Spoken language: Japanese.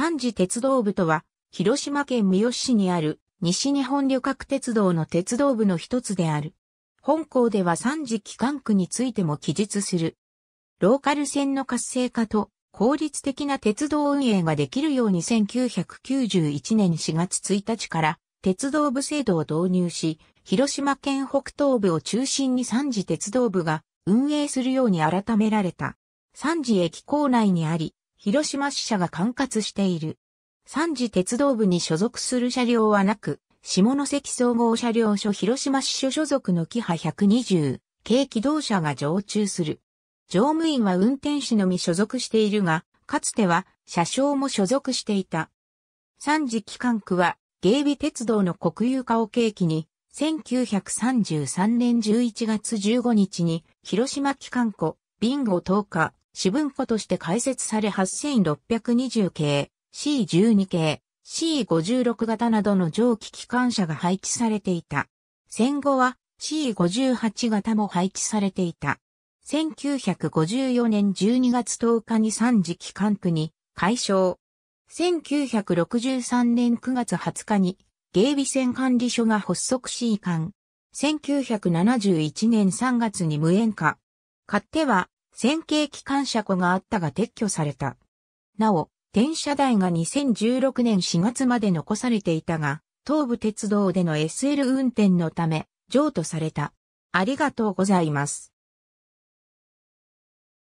三次鉄道部とは、広島県三次市にある西日本旅客鉄道の鉄道部の一つである。本校では三次機関区についても記述する。ローカル線の活性化と効率的な鉄道運営ができるように1991年4月1日から鉄道部制度を導入し、広島県北東部を中心に三次鉄道部が運営するように改められた。三次駅構内にあり、広島支社が管轄している。三次鉄道部に所属する車両はなく、下関総合車両所広島支所所属のキハ120、軽機動車が常駐する。乗務員は運転士のみ所属しているが、かつては車掌も所属していた。三次機関区は、芸備鉄道の国有化を契機に、1933年11月15日に、広島機関庫、ビンゴ10日、四分庫として開設され8620系、C12 系、C56 型などの蒸気機関車が配置されていた。戦後は C58 型も配置されていた。1954年12月10日に3次機関区に解消。1963年9月20日に芸備線管理所が発足し移管。1971年3月に無縁化。勝手は線形機関車庫があったが撤去された。なお、転車台が2016年4月まで残されていたが、東武鉄道での SL 運転のため、譲渡された。ありがとうございます。